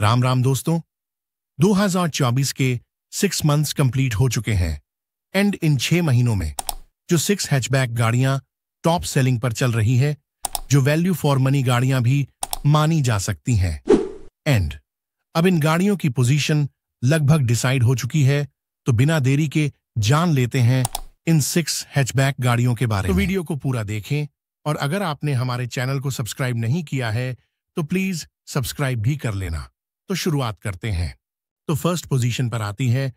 राम राम दोस्तों 2024 के six months complete हो चुके हैं एंड इन छह महीनों में जो सिक्स हैचबैक गाड़ियां टॉप सेलिंग पर चल रही है जो वैल्यू फॉर मनी गाड़ियां भी मानी जा सकती हैं एंड अब इन गाड़ियों की पोजीशन लगभग डिसाइड हो चुकी है तो बिना देरी के जान लेते हैं इन सिक्स हैचबैक गाड़ियों के बारे तो में वीडियो को पूरा देखें और अगर आपने हमारे चैनल को सब्सक्राइब नहीं किया है तो प्लीज सब्सक्राइब भी कर लेना तो शुरुआत करते हैं तो फर्स्ट पोजीशन पर आती है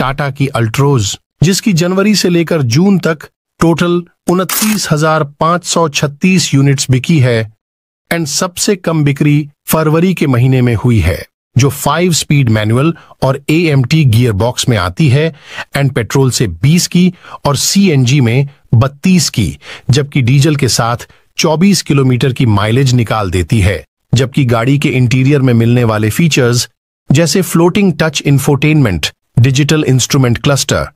टाटा की अल्ट्रोज जिसकी जनवरी से लेकर जून तक टोटल उनतीस हजार पांच सौ छत्तीस यूनिट्स बिकी है एंड सबसे कम बिक्री फरवरी के महीने में हुई है जो फाइव स्पीड मैनुअल और एएमटी गियर बॉक्स में आती है एंड पेट्रोल से 20 की और सीएनजी में 32 की जबकि डीजल के साथ 24 किलोमीटर की माइलेज निकाल देती है जबकि गाड़ी के इंटीरियर में मिलने वाले फीचर्स जैसे floating touch infotainment digital instrument cluster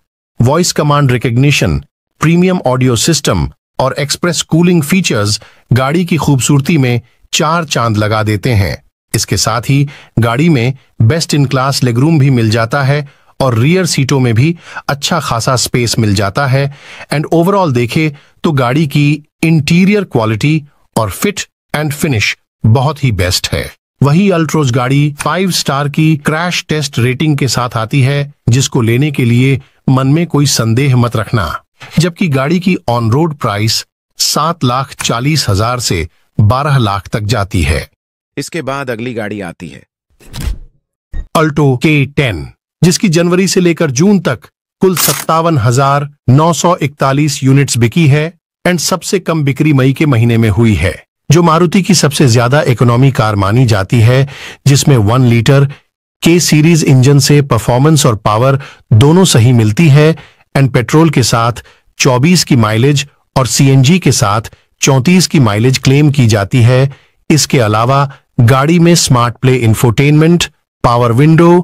voice command recognition premium audio system और एक्सप्रेस कूलिंग फीचर्स गाड़ी की खूबसूरती में चार चांद लगा देते हैं इसके साथ ही गाड़ी में बेस्ट इन क्लास लेगरूम भी मिल जाता है और रियर सीटों में भी अच्छा खासा स्पेस मिल जाता है एंड ओवरऑल देखे तो गाड़ी की इंटीरियर क्वालिटी और फिट एंड फिनिश बहुत ही बेस्ट है वही अल्ट्रोज गाड़ी फाइव स्टार की क्रैश टेस्ट रेटिंग के साथ आती है जिसको लेने के लिए मन में कोई संदेह मत रखना जबकि गाड़ी की ऑन रोड प्राइस सात लाख चालीस हजार से बारह लाख तक जाती है इसके बाद अगली गाड़ी आती है अल्टो के टेन जिसकी जनवरी से लेकर जून तक कुल सत्तावन हजार नौ सौ इकतालीस यूनिट्स बिकी है एंड सबसे कम बिक्री मई के महीने में हुई है जो मारुति की सबसे ज्यादा इकोनॉमी कार मानी जाती है जिसमें one litre K series engine से परफॉर्मेंस और पावर दोनों सही मिलती है एंड पेट्रोल के साथ 24 की माइलेज और सीएनजी के साथ 34 की माइलेज क्लेम की जाती है इसके अलावा गाड़ी में smart play infotainment power window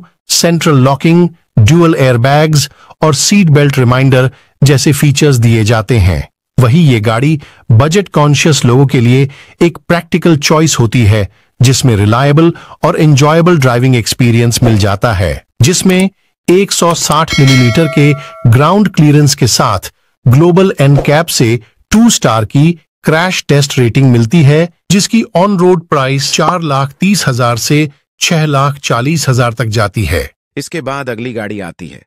central locking dual airbags और सीट बेल्ट रिमाइंडर जैसे फीचर्स दिए जाते हैं वही ये गाड़ी बजट कॉन्शियस लोगों के लिए एक प्रैक्टिकल चॉइस होती है जिसमें रिलायबल और एंजॉयबल ड्राइविंग एक्सपीरियंस मिल जाता है जिसमें 160 मिलीमीटर mm के ग्राउंड क्लियरेंस के साथ ग्लोबल एन कैप से टू स्टार की क्रैश टेस्ट रेटिंग मिलती है जिसकी ऑन रोड प्राइस चार लाख तीस हजार से छह लाख चालीस हजार तक जाती है इसके बाद अगली गाड़ी आती है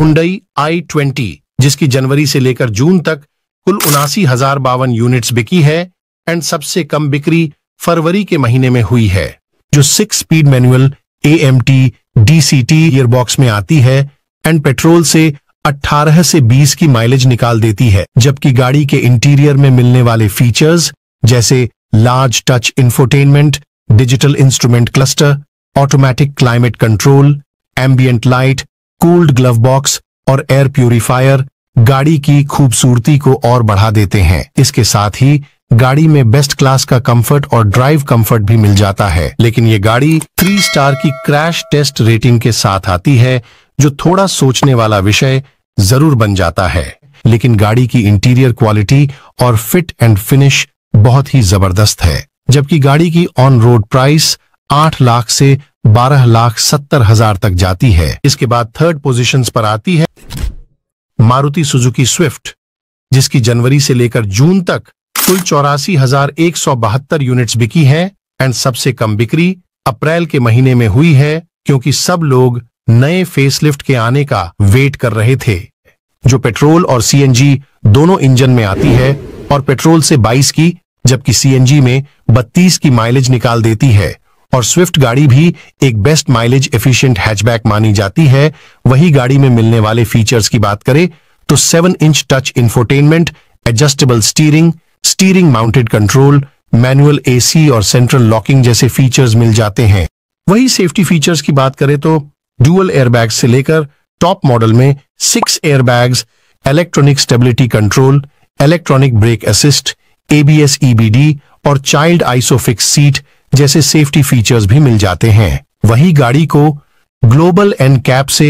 हुडई आई ट्वेंटी जिसकी जनवरी से लेकर जून तक कुल उनासी हजार बावन यूनिट्स बिकी है एंड सबसे कम बिक्री फरवरी के महीने में हुई है जो six speed manual A M T D C T gearbox में आती है एंड पेट्रोल से 18 से 20 की माइलेज निकाल देती है जबकि गाड़ी के इंटीरियर में मिलने वाले फीचर्स जैसे large touch infotainment digital instrument cluster automatic climate control ambient light cooled glove box और एयर प्यूरिफायर गाड़ी की खूबसूरती को और बढ़ा देते हैं इसके साथ ही गाड़ी में बेस्ट क्लास का कंफर्ट और ड्राइव कंफर्ट भी मिल जाता है लेकिन ये गाड़ी थ्री स्टार की क्रैश टेस्ट रेटिंग के साथ आती है जो थोड़ा सोचने वाला विषय जरूर बन जाता है लेकिन गाड़ी की इंटीरियर क्वालिटी और फिट एंड फिनिश बहुत ही जबरदस्त है जबकि गाड़ी की ऑन रोड प्राइस आठ लाख से बारह लाख सत्तर हजार तक जाती है इसके बाद थर्ड पोजिशन पर आती है मारुति सुजुकी स्विफ्ट जिसकी जनवरी से लेकर जून तक कुल चौरासी हजार एक सौ बहत्तर यूनिट्स बिकी हैं एंड सबसे कम बिक्री अप्रैल के महीने में हुई है क्योंकि सब लोग नए फेसलिफ्ट के आने का वेट कर रहे थे जो पेट्रोल और सीएनजी दोनों इंजन में आती है और पेट्रोल से 22 की जबकि सीएनजी में 32 की माइलेज निकाल देती है और स्विफ्ट गाड़ी भी एक बेस्ट माइलेज एफिशिएंट हैचबैक मानी जाती है वही गाड़ी में मिलने वाले फीचर्स की बात करें तो seven inch touch infotainment adjustable steering steering mounted control manual AC और सेंट्रल लॉकिंग जैसे फीचर्स मिल जाते हैं वही सेफ्टी फीचर्स की बात करें तो डुअल एयरबैग से लेकर टॉप मॉडल में six airbags electronic stability control electronic brake assist ABS EBD और चाइल्ड आइसोफिक्स सीट जैसे सेफ्टी फीचर्स भी मिल जाते हैं वही गाड़ी को ग्लोबल एंड कैप से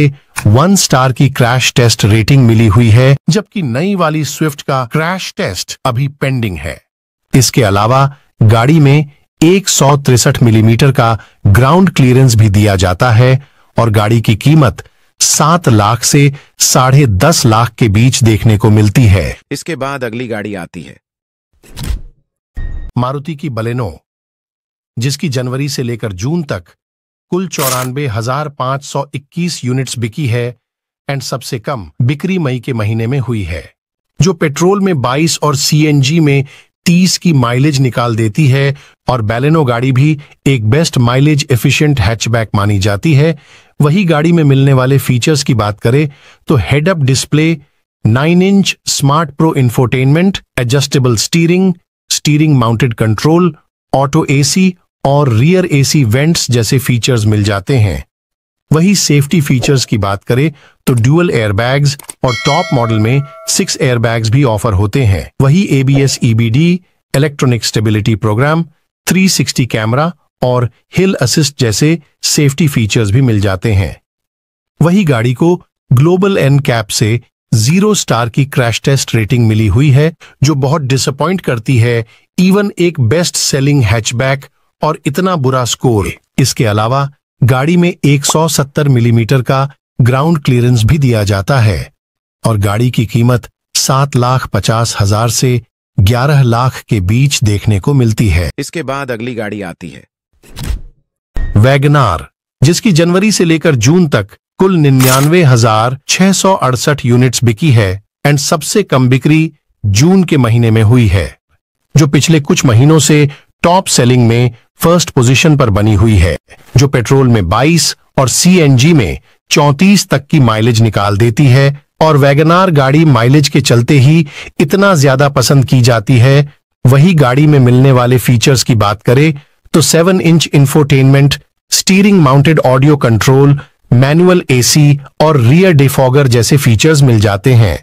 वन स्टार की क्रैश टेस्ट रेटिंग मिली हुई है जबकि नई वाली स्विफ्ट का क्रैश टेस्ट अभी पेंडिंग है इसके अलावा गाड़ी में एक मिलीमीटर mm का ग्राउंड क्लियरेंस भी दिया जाता है और गाड़ी की कीमत सात लाख से साढ़े दस लाख के बीच देखने को मिलती है इसके बाद अगली गाड़ी आती है मारुति की बलेनो जिसकी जनवरी से लेकर जून तक कुल चौरानबे हजार पांच सौ इक्कीस यूनिट्स बिकी है एंड सबसे कम बिक्री मई के महीने में हुई है जो पेट्रोल में 22 और सीएनजी में 30 की माइलेज निकाल देती है और बैलेनो गाड़ी भी एक बेस्ट माइलेज एफिशिएंट हैचबैक मानी जाती है वही गाड़ी में मिलने वाले फीचर्स की बात करें तो head up display 9 inch smart pro infotainment adjustable steering steering mounted control auto AC और रियर एसी वेंट्स जैसे फीचर्स मिल जाते हैं वही सेफ्टी फीचर्स की बात करें तो ड्यूअल एयरबैग्स और टॉप मॉडल में सिक्स एयरबैग्स भी ऑफर होते हैं वही ABS EBD e electronic stability program 360 camera और हिल असिस्ट जैसे सेफ्टी फीचर्स भी मिल जाते हैं वही गाड़ी को ग्लोबल एन कैप से जीरो स्टार की क्रैश टेस्ट रेटिंग मिली हुई है जो बहुत डिसअपॉइंट करती है इवन एक बेस्ट सेलिंग हैचबैक और इतना बुरा स्कोर इसके अलावा गाड़ी में 170 मिलीमीटर mm का ग्राउंड क्लियरेंस भी दिया जाता है और गाड़ी की कीमत सात लाख पचास हजार से ग्यारह लाख के बीच देखने को मिलती है इसके बाद अगली गाड़ी आती है वैगनार जिसकी जनवरी से लेकर जून तक कुल निन्यानवे हजार छह सौ अड़सठ यूनिट्स बिकी है एंड सबसे कम बिक्री जून के महीने में हुई है जो पिछले कुछ महीनों से टॉप सेलिंग में फर्स्ट पोजीशन पर बनी हुई है जो पेट्रोल में 22 और सीएनजी में 34 तक की माइलेज निकाल देती है और वैगनार गाड़ी माइलेज के चलते ही इतना ज्यादा पसंद की जाती है वही गाड़ी में मिलने वाले फीचर्स की बात करें तो 7 inch infotainment steering mounted audio control manual AC और रियर डिफॉगर जैसे फीचर्स मिल जाते हैं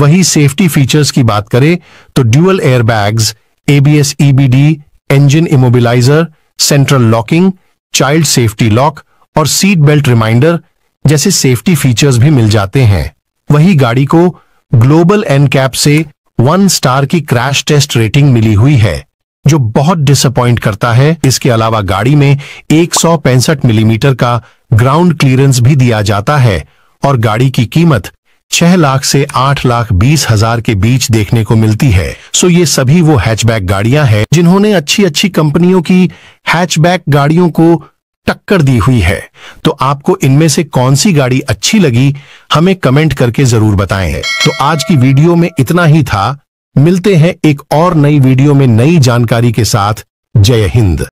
वही सेफ्टी फीचर्स की बात करें तो dual airbags ABS EBD engine immobiliser central locking child safety lock और सीट बेल्ट रिमाइंडर जैसे सेफ्टी फीचर्स भी मिल जाते हैं वही गाड़ी को ग्लोबल एन कैप से वन स्टार की क्रैश टेस्ट रेटिंग मिली हुई है जो बहुत डिसअपॉइंट करता है इसके अलावा गाड़ी में एक मिलीमीटर mm का ग्राउंड क्लियरेंस भी दिया जाता है और गाड़ी की कीमत छह लाख से आठ लाख बीस हजार के बीच देखने को मिलती है सो ये सभी वो हैचबैक गाड़ियां हैं जिन्होंने अच्छी अच्छी कंपनियों की हैचबैक गाड़ियों को टक्कर दी हुई है तो आपको इनमें से कौन सी गाड़ी अच्छी लगी हमें कमेंट करके जरूर बताएं तो आज की वीडियो में इतना ही था मिलते हैं एक और नई वीडियो में नई जानकारी के साथ जय हिंद